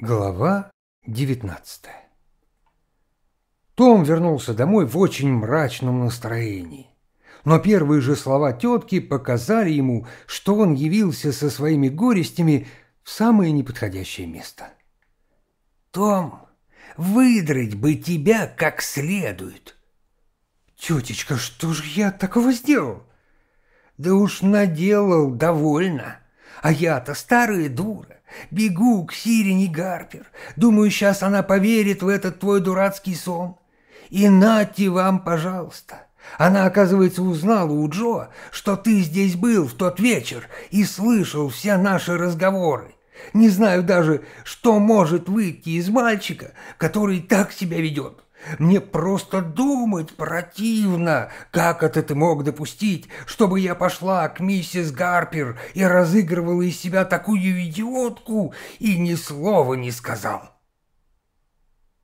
Глава 19 Том вернулся домой в очень мрачном настроении. Но первые же слова тетки показали ему, что он явился со своими горестями в самое неподходящее место. «Том, выдрать бы тебя как следует!» «Тетечка, что же я такого сделал?» «Да уж наделал довольно!» А я-то старая дура. Бегу к Сирине Гарпер. Думаю, сейчас она поверит в этот твой дурацкий сон. И нате вам, пожалуйста. Она, оказывается, узнала у Джо, что ты здесь был в тот вечер и слышал все наши разговоры. Не знаю даже, что может выйти из мальчика, который так себя ведет. Мне просто думать противно, как это ты мог допустить, чтобы я пошла к миссис Гарпер и разыгрывала из себя такую идиотку и ни слова не сказал.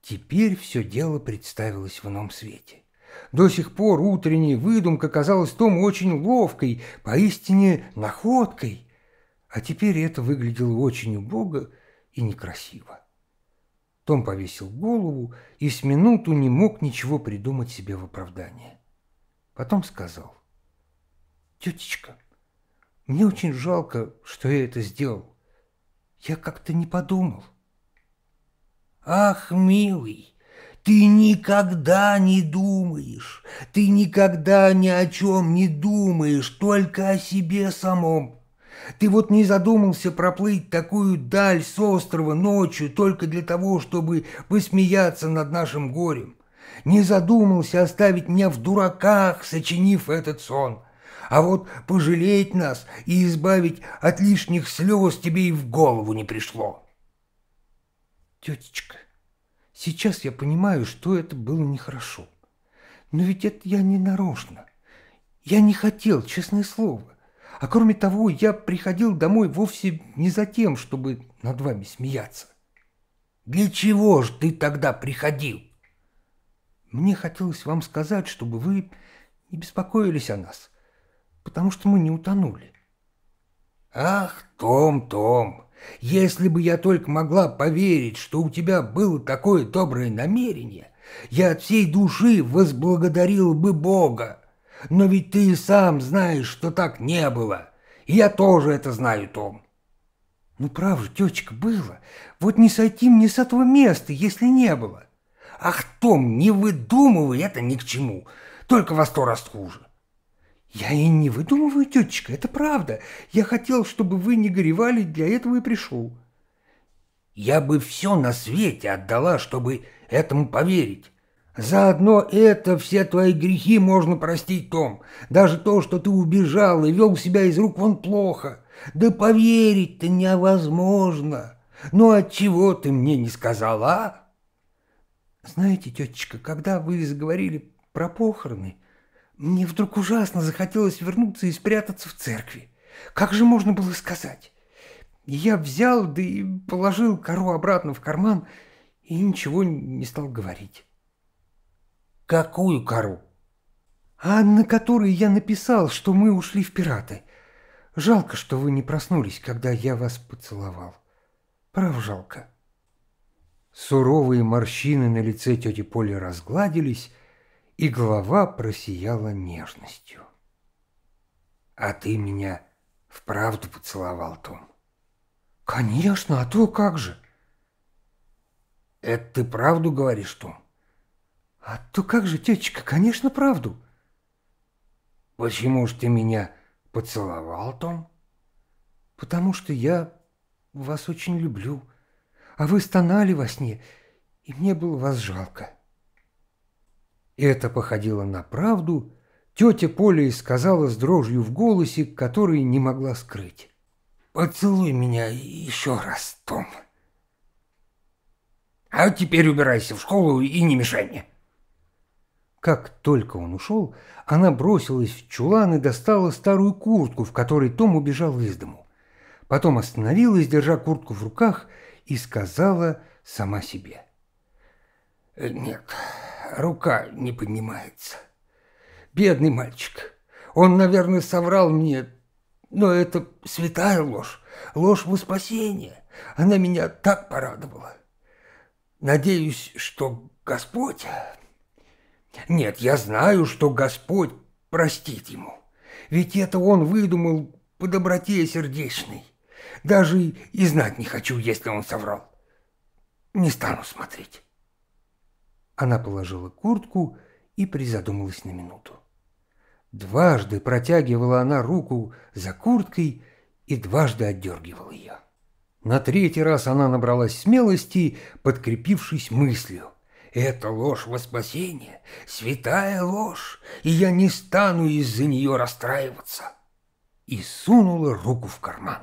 Теперь все дело представилось в ином свете. До сих пор утренняя выдумка казалась Тому очень ловкой, поистине находкой, а теперь это выглядело очень убого и некрасиво. Том повесил голову и с минуту не мог ничего придумать себе в оправдание. Потом сказал. «Тетечка, мне очень жалко, что я это сделал. Я как-то не подумал». «Ах, милый, ты никогда не думаешь, ты никогда ни о чем не думаешь, только о себе самом. Ты вот не задумался проплыть такую даль с острова ночью только для того, чтобы посмеяться над нашим горем. Не задумался оставить меня в дураках, сочинив этот сон. А вот пожалеть нас и избавить от лишних слез тебе и в голову не пришло. Тетечка, сейчас я понимаю, что это было нехорошо. Но ведь это я не нарочно. Я не хотел, честное слово. А кроме того, я приходил домой вовсе не за тем, чтобы над вами смеяться. Для чего ж ты тогда приходил? Мне хотелось вам сказать, чтобы вы не беспокоились о нас, потому что мы не утонули. Ах, Том, Том, если бы я только могла поверить, что у тебя было такое доброе намерение, я от всей души возблагодарил бы Бога. Но ведь ты и сам знаешь, что так не было. И я тоже это знаю, Том. Ну, правда, же, тетечка, было. Вот не сойти мне с этого места, если не было. Ах, Том, не выдумывай это ни к чему. Только во сто раз хуже. Я и не выдумываю, тетечка, это правда. Я хотел, чтобы вы не горевали, для этого и пришел. Я бы все на свете отдала, чтобы этому поверить. Заодно это все твои грехи можно простить, Том. Даже то, что ты убежал и вел себя из рук вон плохо. Да поверить-то невозможно. Ну от чего ты мне не сказала? А? Знаете, тетечка, когда вы заговорили про похороны, мне вдруг ужасно захотелось вернуться и спрятаться в церкви. Как же можно было сказать? Я взял, да и положил кору обратно в карман и ничего не стал говорить. Какую кору? А на которой я написал, что мы ушли в пираты. Жалко, что вы не проснулись, когда я вас поцеловал. Прав жалко. Суровые морщины на лице тети Поли разгладились, и голова просияла нежностью. «А ты меня вправду поцеловал, Том?» «Конечно, а то как же!» «Это ты правду говоришь, Том?» А то как же, течка, конечно, правду. Почему ж ты меня поцеловал, Том? Потому что я вас очень люблю, а вы стонали во сне, и мне было вас жалко. Это походило на правду, тетя Поля и сказала с дрожью в голосе, который не могла скрыть. «Поцелуй меня еще раз, Том. А теперь убирайся в школу и не мешай мне». Как только он ушел, она бросилась в чулан и достала старую куртку, в которой Том убежал из дому. Потом остановилась, держа куртку в руках, и сказала сама себе. «Э, «Нет, рука не поднимается. Бедный мальчик. Он, наверное, соврал мне, но это святая ложь, ложь во спасение. Она меня так порадовала. Надеюсь, что Господь нет, я знаю, что Господь простит ему. Ведь это он выдумал по доброте сердечной. Даже и знать не хочу, если он соврал. Не стану смотреть. Она положила куртку и призадумалась на минуту. Дважды протягивала она руку за курткой и дважды отдергивала ее. На третий раз она набралась смелости, подкрепившись мыслью. Это ложь во спасение, святая ложь, и я не стану из-за нее расстраиваться. И сунула руку в карман.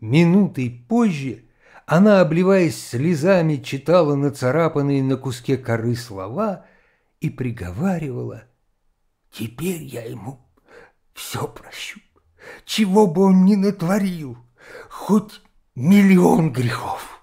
Минутой позже она, обливаясь слезами, читала нацарапанные на куске коры слова и приговаривала. «Теперь я ему все прощу, чего бы он ни натворил, хоть миллион грехов».